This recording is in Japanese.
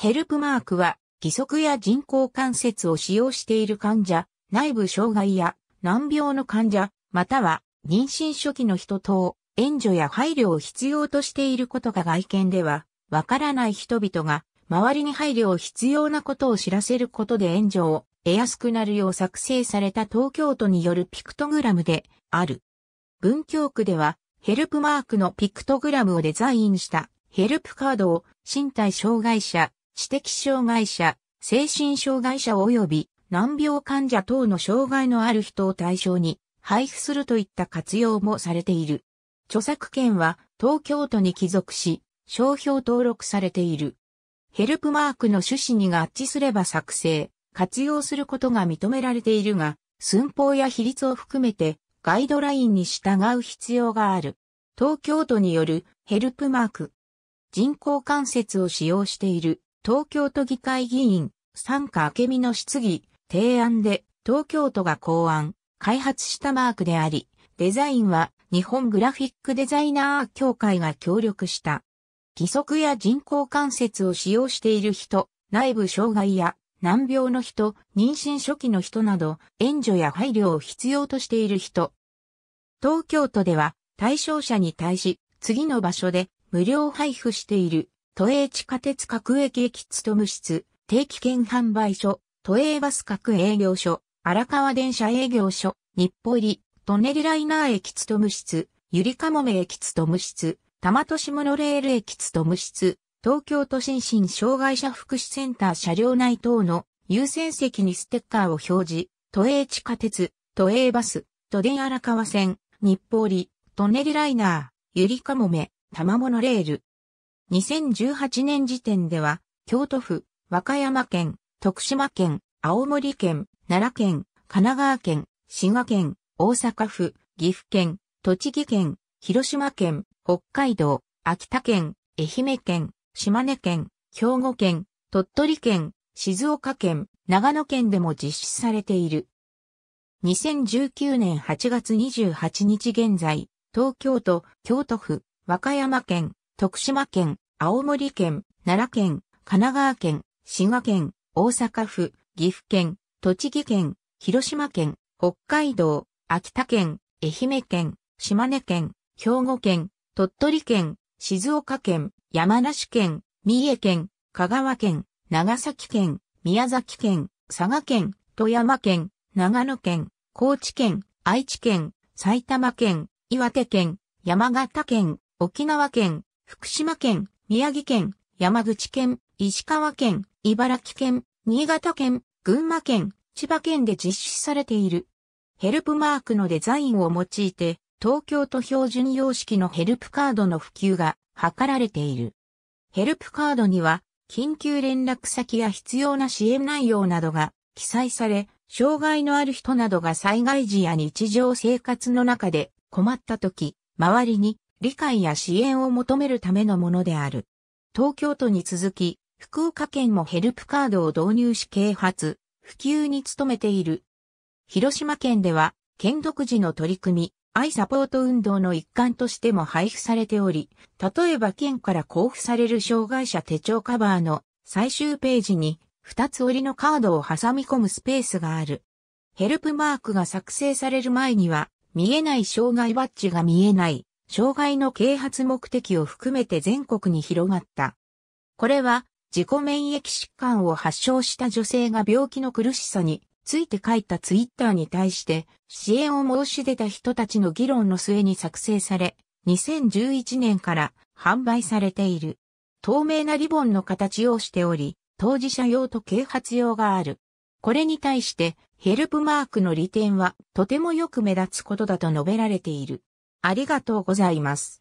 ヘルプマークは、義足や人工関節を使用している患者、内部障害や難病の患者、または妊娠初期の人等、援助や配慮を必要としていることが外見では、わからない人々が、周りに配慮を必要なことを知らせることで援助を得やすくなるよう作成された東京都によるピクトグラムである。文京区では、ヘルプマークのピクトグラムをデザインしたヘルプカードを身体障害者、知的障害者、精神障害者及び難病患者等の障害のある人を対象に配布するといった活用もされている。著作権は東京都に帰属し、商標登録されている。ヘルプマークの趣旨に合致すれば作成、活用することが認められているが、寸法や比率を含めてガイドラインに従う必要がある。東京都によるヘルプマーク。人工関節を使用している東京都議会議員、参加明美の質疑、提案で、東京都が考案、開発したマークであり、デザインは日本グラフィックデザイナー協会が協力した。義足や人工関節を使用している人、内部障害や難病の人、妊娠初期の人など、援助や配慮を必要としている人。東京都では、対象者に対し、次の場所で無料配布している都営地下鉄各駅駅勤務室、定期券販売所、都営バス各営業所、荒川電車営業所、日暮里、トンネルライナー駅勤務室、ゆりかもめ駅勤務室、玉都市モノレール駅勤務室、東京都心新障害者福祉センター車両内等の優先席にステッカーを表示、都営地下鉄、都営バス、都電荒川線、日暮里、トンネルライナー、ゆりかもめ、玉モノレール、2018年時点では、京都府、和歌山県、徳島県、青森県、奈良県、神奈川県、滋賀県、大阪府、岐阜県、栃木県、広島県、北海道、秋田県、愛媛県、島根県、兵庫県、鳥取県、静岡県、長野県でも実施されている。2019年8月28日現在、東京都、京都府、和歌山県、徳島県、青森県、奈良県、神奈川県、滋賀県、大阪府、岐阜県、栃木県、広島県、北海道、秋田県、愛媛県、島根県、兵庫県、鳥取県、静岡県、山梨県、三重県、香川県、長崎県、宮崎県、佐賀県、富山県、長野県、高知県、愛知県、埼玉県、岩手県、山形県、沖縄県、福島県、宮城県、山口県、石川県、茨城県、新潟県、群馬県、千葉県で実施されている。ヘルプマークのデザインを用いて、東京都標準様式のヘルプカードの普及が図られている。ヘルプカードには、緊急連絡先や必要な支援内容などが記載され、障害のある人などが災害時や日常生活の中で困った時、周りに理解や支援を求めるためのものである。東京都に続き、福岡県もヘルプカードを導入し啓発、普及に努めている。広島県では、県独自の取り組み、アイサポート運動の一環としても配布されており、例えば県から交付される障害者手帳カバーの最終ページに、二つ折りのカードを挟み込むスペースがある。ヘルプマークが作成される前には、見えない障害バッジが見えない障害の啓発目的を含めて全国に広がった。これは自己免疫疾患を発症した女性が病気の苦しさについて書いたツイッターに対して支援を申し出た人たちの議論の末に作成され、2011年から販売されている。透明なリボンの形をしており、当事者用と啓発用がある。これに対して、ヘルプマークの利点はとてもよく目立つことだと述べられている。ありがとうございます。